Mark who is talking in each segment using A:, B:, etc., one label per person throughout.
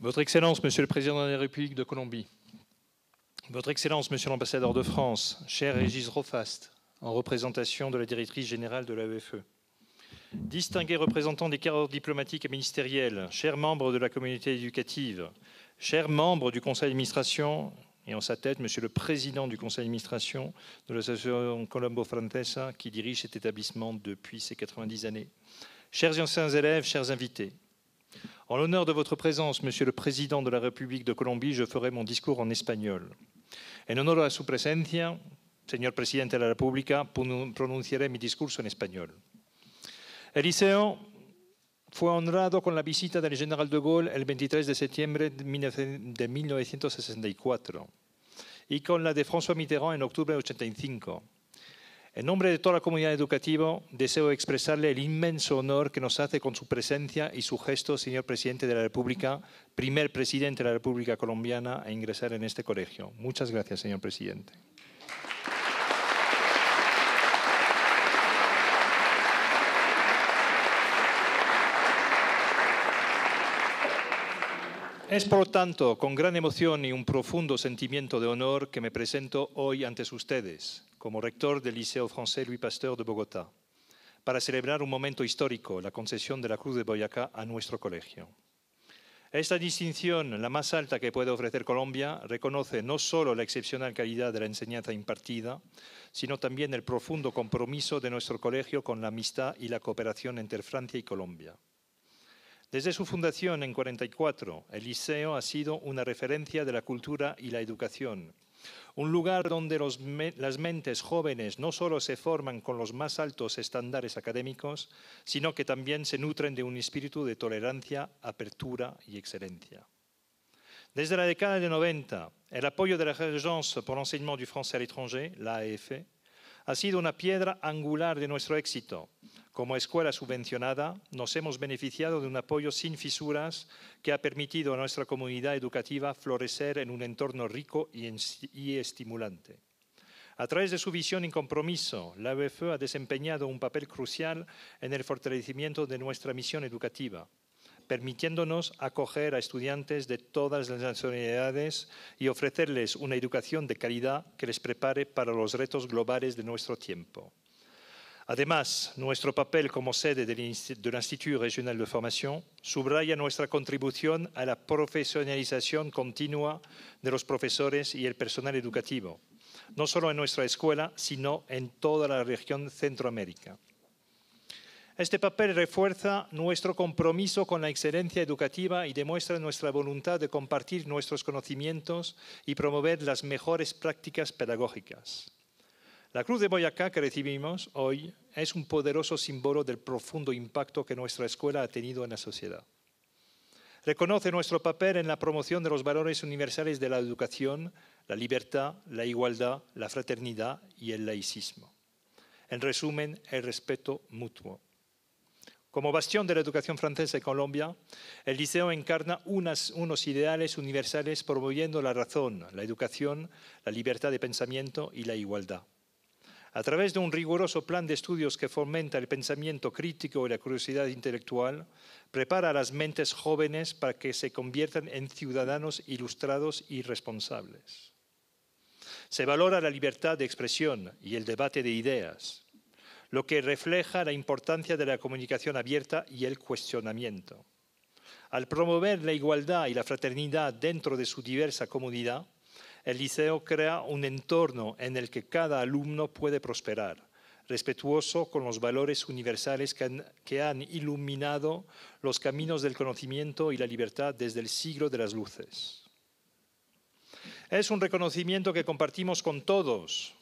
A: Votre Excellence, Monsieur le Président de la République de Colombie, Votre Excellence, Monsieur l'Ambassadeur de France, cher Régis Rofast, en représentation de la directrice générale de l'AEFE, distingués représentants des cadres diplomatiques et ministériels, chers membres de la communauté éducative, chers membres du Conseil d'administration, et en sa tête, Monsieur le Président du Conseil d'administration de l'association Colombo-Francesa, qui dirige cet établissement depuis ses 90 années, chers anciens élèves, chers invités, en l'honneur de votre présence, Monsieur le Président de la République de Colombie, je ferai mon discours en espagnol. En honor a su presencia, señor Presidente de la República, pronunciaré mi discurso en español. Eliseo fue honrado con la visita del general de Gaulle el 23 de septiembre de 1964 y con la de François Mitterrand en octubre de En nombre de toda la comunidad educativa, deseo expresarle el inmenso honor que nos hace con su presencia y su gesto, señor presidente de la República, primer presidente de la República Colombiana, a ingresar en este colegio. Muchas gracias, señor presidente. Es por tanto con gran emoción y un profundo sentimiento de honor que me presento hoy ante ustedes como rector del Liceo Francés Louis Pasteur de Bogotá para celebrar un momento histórico, la concesión de la Cruz de Boyacá a nuestro colegio. Esta distinción, la más alta que puede ofrecer Colombia, reconoce no solo la excepcional calidad de la enseñanza impartida, sino también el profundo compromiso de nuestro colegio con la amistad y la cooperación entre Francia y Colombia. Desde su fundación en 44, el liceo ha sido una referencia de la cultura y la educación. Un lugar donde las mentes jóvenes no solo se forman con los más altos estándares académicos, sino que también se nutren de un espíritu de tolerancia, apertura y excelencia. Desde la década de 90, el apoyo de la Régence pour l'enseignement du français à l'étranger, la AEF, e, ha sido una piedra angular de nuestro éxito como escuela subvencionada, nos hemos beneficiado de un apoyo sin fisuras que ha permitido a nuestra comunidad educativa florecer en un entorno rico y, estimulante. A través de su visión y compromiso, la UFE ha desempeñado un papel crucial en el fortalecimiento de nuestra misión educativa, permitiéndonos acoger a estudiantes de todas las nacionalidades y ofrecerles una educación de calidad que les prepare para los retos globales de nuestro tiempo. Además, nuestro papel como sede del, Instituto Regional de Formación subraya nuestra contribución a la profesionalización continua de los profesores y el personal educativo, no solo en nuestra escuela, sino en toda la región Centroamérica. Este papel refuerza nuestro compromiso con la excelencia educativa y demuestra nuestra voluntad de compartir nuestros conocimientos y promover las mejores prácticas pedagógicas. La cruz de Boyacá que recibimos hoy es un poderoso símbolo del profundo impacto que nuestra escuela ha tenido en la sociedad. Reconoce nuestro papel en la promoción de los valores universales de la educación, la libertad, la igualdad, la fraternidad y el laicismo. En resumen, el respeto mutuo. Como bastión de la educación francesa en Colombia, el liceo encarna unos ideales universales promoviendo la razón, la educación, la libertad de pensamiento y la igualdad. A través de un riguroso plan de estudios que fomenta el pensamiento crítico y la curiosidad intelectual, prepara a las mentes jóvenes para que se conviertan en ciudadanos ilustrados y responsables. Se valora la libertad de expresión y el debate de ideas, lo que refleja la importancia de la comunicación abierta y el cuestionamiento. Al promover la igualdad y la fraternidad dentro de su diversa comunidad, el liceo crea un entorno en el que cada alumno puede prosperar, respetuoso con los valores universales que han, iluminado los caminos del conocimiento y la libertad desde el siglo de las luces. Es un reconocimiento que compartimos con todos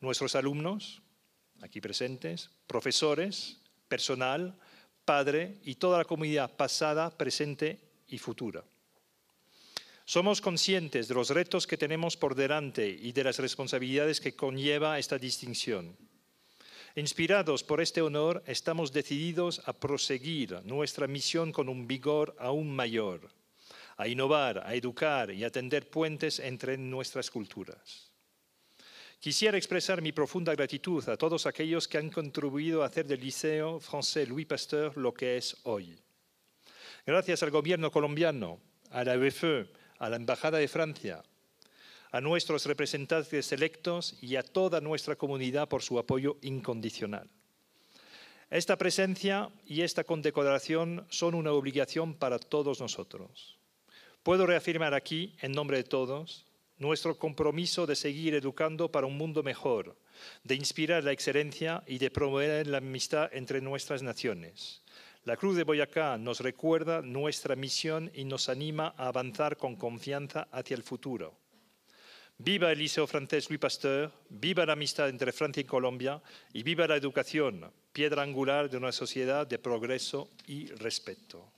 A: nuestros alumnos, aquí presentes, profesores, personal, padre y toda la comunidad pasada, presente y futura. Somos conscientes de los retos que tenemos por delante y de las responsabilidades que conlleva esta distinción. Inspirados por este honor, estamos decididos a proseguir nuestra misión con un vigor aún mayor, a innovar, a educar y a tender puentes entre nuestras culturas. Quisiera expresar mi profunda gratitud a todos aquellos que han contribuido a hacer del Liceo Français Louis Pasteur lo que es hoy. Gracias al gobierno colombiano, a la UFE, a la Embajada de Francia, a nuestros representantes electos y a toda nuestra comunidad por su apoyo incondicional. Esta presencia y esta condecoración son una obligación para todos nosotros. Puedo reafirmar aquí, en nombre de todos, nuestro compromiso de seguir educando para un mundo mejor, de inspirar la excelencia y de promover la amistad entre nuestras naciones, la Cruz de Boyacá nos recuerda nuestra misión y nos anima a avanzar con confianza hacia el futuro. Viva el Liceo francés Louis Pasteur, viva la amistad entre Francia y Colombia y viva la educación, piedra angular de una sociedad de progreso y respeto.